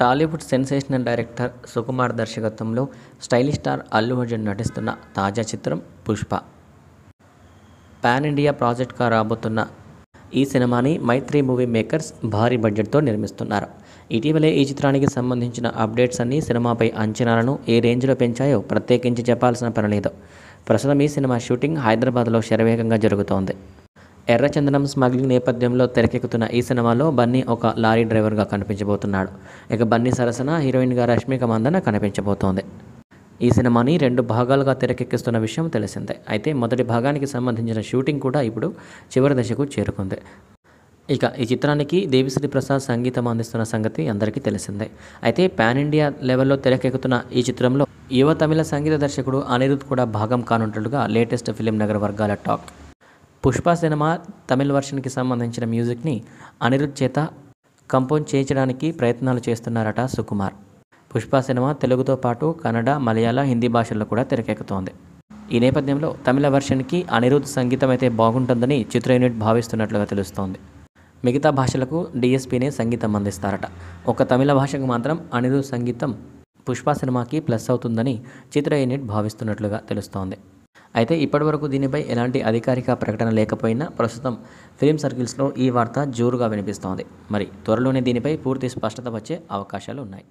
Tollywood sensational director Sukumar దర్శకత్వంలో stylish star Allu Arjun నటిస్తున్న తాజా చిత్రం పుష్ప పాన్ ఇండియా ప్రాజెక్ట్గా రాబోతున్న ఈ సినిమాని మైత్రి మూవీ మేకర్స్ భారీ బడ్జెట్తో నిర్మిస్తున్నారు ఇటీవలే ఈ చిత్రానికి సంబంధించిన అప్డేట్స్ అన్నీ సినిమాపై అంచనాలను ఏ రేంజ్లో పెంచాయో ప్రత్యేకించి చెప్పాల్సిన పని లేదు ప్రస్తుతం ఈ సినిమా షూటింగ్ హైదరాబాద్లో శరవేగంగా జరుగుతోంది ఎర్రచందనం స్మగ్లింగ్ నేపథ్యంలో తెరకెక్కుతున్న ఈ సినిమాలో బన్నీ ఒక లారీ డ్రైవర్గా కనిపించబోతున్నాడు ఇక బన్నీ సరసన హీరోయిన్గా రష్మిక మందన కనిపించబోతోంది ఈ సినిమాని రెండు భాగాలుగా తెరకెక్కిస్తున్న విషయం తెలిసిందే అయితే మొదటి భాగానికి సంబంధించిన షూటింగ్ కూడా ఇప్పుడు చివరి దశకు చేరుకుంది ఇక ఈ చిత్రానికి దేవిశ్రీ ప్రసాద్ సంగీతం అందిస్తున్న సంగతి అందరికీ తెలిసిందే అయితే పాన్ ఇండియా లెవెల్లో తెరకెక్కుతున్న ఈ చిత్రంలో యువ తమిళ సంగీత దర్శకుడు అనిరుద్ కూడా భాగం కానున్నట్లుగా లేటెస్ట్ ఫిలిం నగర్ వర్గాల టాక్ పుష్ప సినిమా తమిళ వర్షన్కి సంబంధించిన మ్యూజిక్ని అనిరుద్ధ్ చేత కంపోజ్ చేయించడానికి ప్రయత్నాలు చేస్తున్నారట సుకుమార్ పుష్ప సినిమా తెలుగుతో పాటు కన్నడ మలయాళ హిందీ భాషల్లో కూడా తెరకెక్కుతోంది ఈ నేపథ్యంలో తమిళ వర్షన్కి అనిరుద్ధ్ సంగీతం అయితే బాగుంటుందని చిత్ర యూనిట్ భావిస్తున్నట్లుగా తెలుస్తోంది మిగతా భాషలకు డిఎస్పీనే సంగీతం అందిస్తారట ఒక తమిళ భాషకు మాత్రం అనిరుద్ధ్ సంగీతం పుష్ప సినిమాకి ప్లస్ అవుతుందని చిత్ర యూనిట్ భావిస్తున్నట్లుగా తెలుస్తోంది అయితే ఇప్పటివరకు దీనిపై ఎలాంటి అధికారిక ప్రకటన లేకపోయినా ప్రస్తుతం ఫిలిం సర్కిల్స్లో ఈ వార్త జోరుగా వినిపిస్తోంది మరి త్వరలోనే దీనిపై పూర్తి స్పష్టత వచ్చే అవకాశాలు ఉన్నాయి